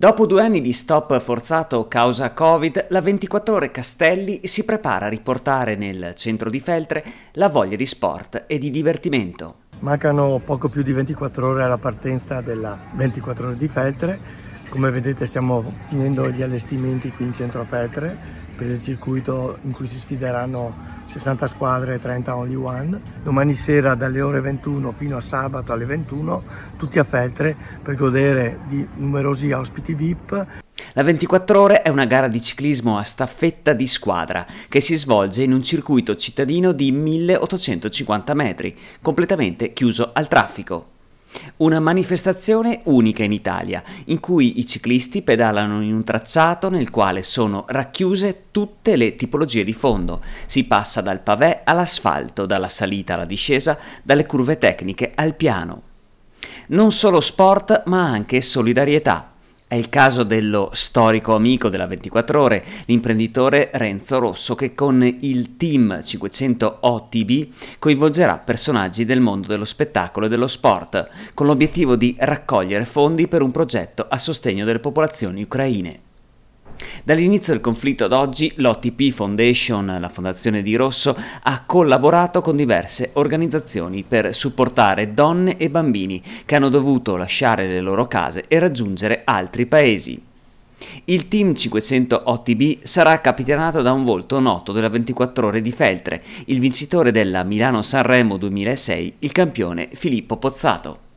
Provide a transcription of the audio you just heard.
Dopo due anni di stop forzato causa Covid, la 24 ore Castelli si prepara a riportare nel centro di Feltre la voglia di sport e di divertimento. Mancano poco più di 24 ore alla partenza della 24 ore di Feltre come vedete stiamo finendo gli allestimenti qui in centro Fetre per il circuito in cui si sfideranno 60 squadre e 30 only one. Domani sera dalle ore 21 fino a sabato alle 21 tutti a Feltre per godere di numerosi ospiti VIP. La 24 ore è una gara di ciclismo a staffetta di squadra che si svolge in un circuito cittadino di 1850 metri, completamente chiuso al traffico. Una manifestazione unica in Italia, in cui i ciclisti pedalano in un tracciato nel quale sono racchiuse tutte le tipologie di fondo. Si passa dal pavè all'asfalto, dalla salita alla discesa, dalle curve tecniche al piano. Non solo sport, ma anche solidarietà. È il caso dello storico amico della 24 ore, l'imprenditore Renzo Rosso, che con il team 500 OTB coinvolgerà personaggi del mondo dello spettacolo e dello sport, con l'obiettivo di raccogliere fondi per un progetto a sostegno delle popolazioni ucraine. Dall'inizio del conflitto ad oggi l'OTP Foundation, la fondazione di Rosso, ha collaborato con diverse organizzazioni per supportare donne e bambini che hanno dovuto lasciare le loro case e raggiungere altri paesi. Il team 500 OTB sarà capitanato da un volto noto della 24 ore di Feltre, il vincitore della Milano-Sanremo 2006, il campione Filippo Pozzato.